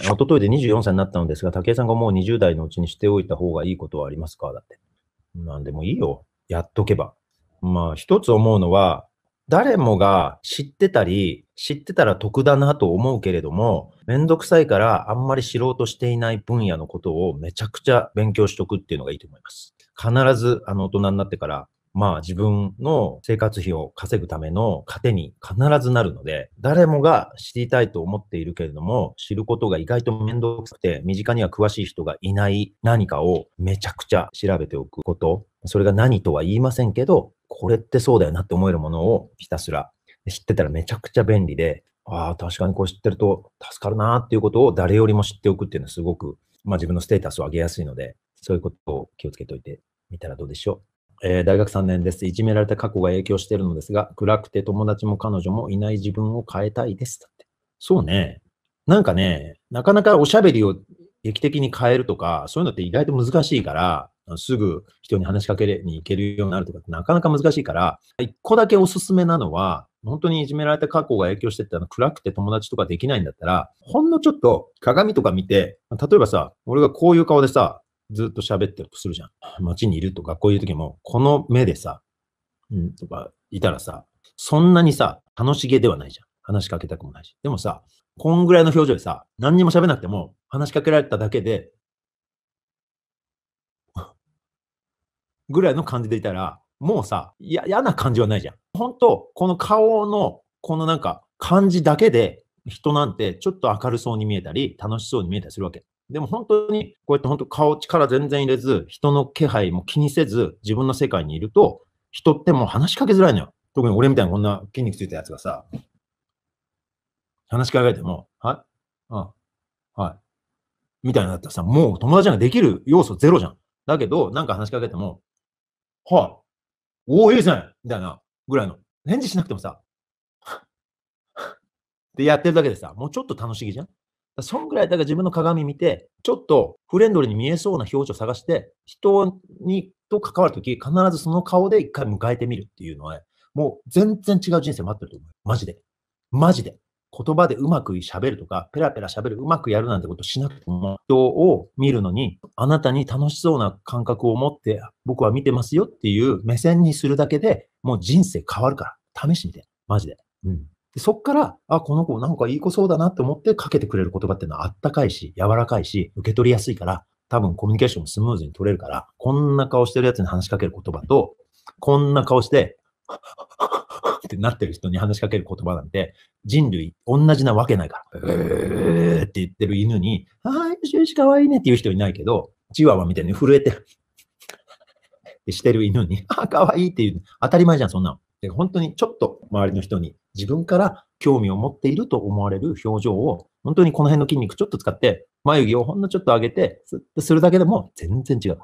一昨日で24歳になったのですが、竹井さんがもう20代のうちにしておいた方がいいことはありますかだって。なんでもいいよ。やっとけば。まあ、一つ思うのは、誰もが知ってたり、知ってたら得だなと思うけれども、めんどくさいからあんまり知ろうとしていない分野のことをめちゃくちゃ勉強しとくっていうのがいいと思います。必ず、あの、大人になってからまあ自分の生活費を稼ぐための糧に必ずなるので、誰もが知りたいと思っているけれども、知ることが意外と面倒くさくて、身近には詳しい人がいない何かをめちゃくちゃ調べておくこと、それが何とは言いませんけど、これってそうだよなって思えるものをひたすら知ってたらめちゃくちゃ便利で、ああ、確かにこう知ってると助かるなっていうことを誰よりも知っておくっていうのはすごく、まあ自分のステータスを上げやすいので、そういうことを気をつけておいてみたらどうでしょう。えー、大学3年です。いじめられた過去が影響してるのですが、暗くて友達も彼女もいない自分を変えたいです。だって。そうね。なんかね、なかなかおしゃべりを劇的に変えるとか、そういうのって意外と難しいから、すぐ人に話しかけに行けるようになるとかってなかなか難しいから、一個だけおすすめなのは、本当にいじめられた過去が影響してたの暗くて友達とかできないんだったら、ほんのちょっと鏡とか見て、例えばさ、俺がこういう顔でさ、ずっと喋ってるとするじゃん。街にいるとか、こういう時も、この目でさ、うん、とか、いたらさ、そんなにさ、楽しげではないじゃん。話しかけたくもないし。でもさ、こんぐらいの表情でさ、何にも喋なくても、話しかけられただけで、ぐらいの感じでいたら、もうさ、嫌な感じはないじゃん。本当この顔の、このなんか、感じだけで、人なんてちょっと明るそうに見えたり、楽しそうに見えたりするわけ。でも本当に、こうやって本当顔力全然入れず、人の気配も気にせず、自分の世界にいると、人ってもう話しかけづらいのよ。特に俺みたいなこんな筋肉ついたやつがさ、話しかけても、はい、うん、はい。みたいなだったらさ、もう友達なんかできる要素ゼロじゃん。だけど、なんか話しかけても、はい、おお、いいですねみたいなぐらいの。返事しなくてもさ、でやってるだけでさ、もうちょっと楽しみじゃんそんぐらい、だから自分の鏡見て、ちょっとフレンドリーに見えそうな表情を探して、人にと関わるとき、必ずその顔で一回迎えてみるっていうのは、ね、もう全然違う人生待ってると思う。マジで。マジで。言葉でうまく喋るとか、ペラペラ喋る、うまくやるなんてことしなくても、人を見るのに、あなたに楽しそうな感覚を持って、僕は見てますよっていう目線にするだけでもう人生変わるから、試してみて。マジで。うん。でそっから、あ、この子なんかいい子そうだなって思ってかけてくれる言葉っていうのはあったかいし、柔らかいし、受け取りやすいから、多分コミュニケーションもスムーズに取れるから、こんな顔してるやつに話しかける言葉と、こんな顔して、ってなってる人に話しかける言葉なんて、人類同じなわけないから。えーって言ってる犬に、はい、よしよし、かわいいねっていう人いないけど、チワワみたいに震えて してる犬に、ああ、かわいいっていう、当たり前じゃん、そんなの。で本当にちょっと周りの人に自分から興味を持っていると思われる表情を、本当にこの辺の筋肉ちょっと使って、眉毛をほんのちょっと上げて、するだけでも全然違う。